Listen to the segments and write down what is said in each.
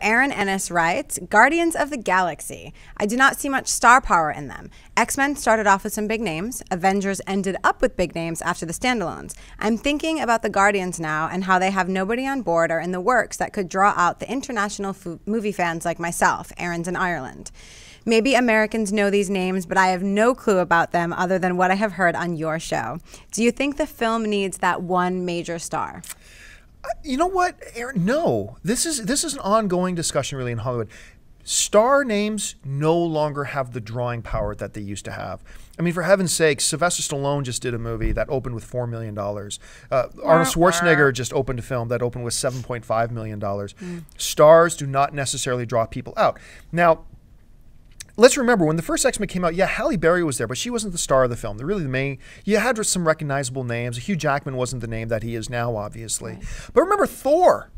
Aaron Ennis writes Guardians of the Galaxy. I do not see much star power in them. X Men started off with some big names, Avengers ended up with big names after the standalones. I'm thinking about the Guardians now and how they have nobody on board or in the works that could draw out the international movie fans like myself, Aaron's in Ireland. Maybe Americans know these names, but I have no clue about them other than what I have heard on your show. Do you think the film needs that one major star? Uh, you know what, Aaron? No, this is this is an ongoing discussion really in Hollywood. Star names no longer have the drawing power that they used to have. I mean, for heaven's sake, Sylvester Stallone just did a movie that opened with $4 million. Uh, Arnold Schwarzenegger just opened a film that opened with $7.5 million. Mm. Stars do not necessarily draw people out. Now, let's remember when the first X Men came out. Yeah, Halle Berry was there, but she wasn't the star of the film. The really the main. You had some recognizable names. Hugh Jackman wasn't the name that he is now, obviously. Right. But remember Thor.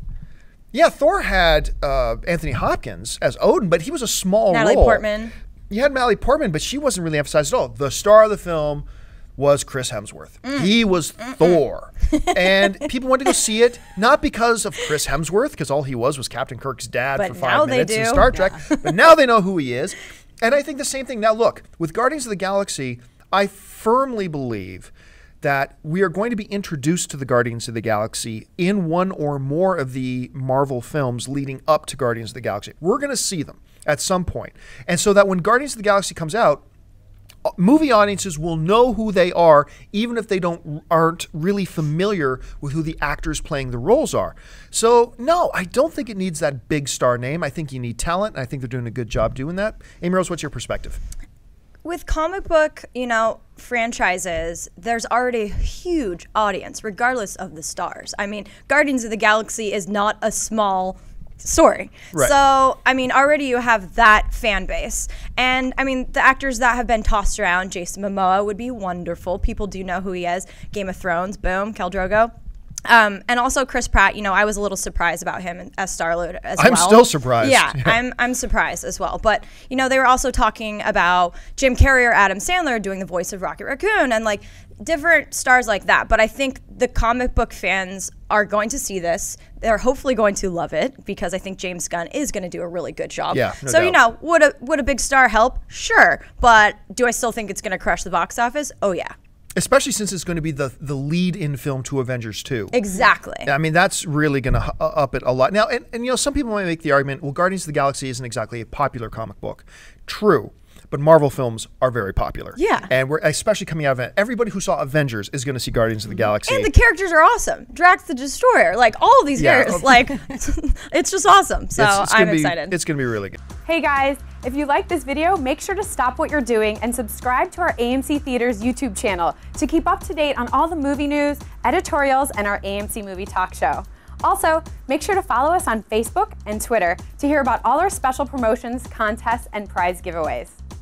Yeah, Thor had uh, Anthony Hopkins as Odin, but he was a small Natalie role. Portman. You had Natalie Portman, but she wasn't really emphasized at all. The star of the film was Chris Hemsworth. Mm. He was Mm-mm. Thor. and people wanted to go see it, not because of Chris Hemsworth, because all he was was Captain Kirk's dad but for five minutes in Star Trek, yeah. but now they know who he is. And I think the same thing. Now, look, with Guardians of the Galaxy, I firmly believe that we are going to be introduced to the Guardians of the Galaxy in one or more of the Marvel films leading up to Guardians of the Galaxy. We're going to see them at some point. And so that when Guardians of the Galaxy comes out, movie audiences will know who they are even if they don't aren't really familiar with who the actors playing the roles are. So no, I don't think it needs that big star name. I think you need talent, and I think they're doing a good job doing that. Amy Rose, what's your perspective? With comic book, you know, franchises, there's already a huge audience, regardless of the stars. I mean, Guardians of the Galaxy is not a small story. Right. So, I mean, already you have that fan base. And I mean, the actors that have been tossed around, Jason Momoa would be wonderful. People do know who he is. Game of Thrones, boom, Kel Drogo, um, and also Chris Pratt, you know, I was a little surprised about him as Star Lord as I'm well. I'm still surprised. Yeah, yeah, I'm I'm surprised as well. But you know, they were also talking about Jim Carrey or Adam Sandler doing the voice of Rocket Raccoon and like different stars like that. But I think the comic book fans are going to see this. They're hopefully going to love it because I think James Gunn is going to do a really good job. Yeah, no so doubt. you know, would a would a big star help? Sure, but do I still think it's going to crush the box office? Oh yeah especially since it's going to be the the lead in film to Avengers 2. Exactly. I mean, that's really going to uh, up it a lot. Now, and, and you know, some people might make the argument, well, Guardians of the Galaxy isn't exactly a popular comic book. True. But Marvel films are very popular. Yeah. And we're especially coming out of it. Everybody who saw Avengers is going to see Guardians of the Galaxy. And the characters are awesome. Drax the Destroyer, like all of these yeah. characters, like it's just awesome. So it's, it's I'm be, excited. It's going to be really good. Hey guys, if you like this video, make sure to stop what you're doing and subscribe to our AMC Theaters YouTube channel to keep up to date on all the movie news, editorials, and our AMC Movie Talk Show. Also, make sure to follow us on Facebook and Twitter to hear about all our special promotions, contests, and prize giveaways.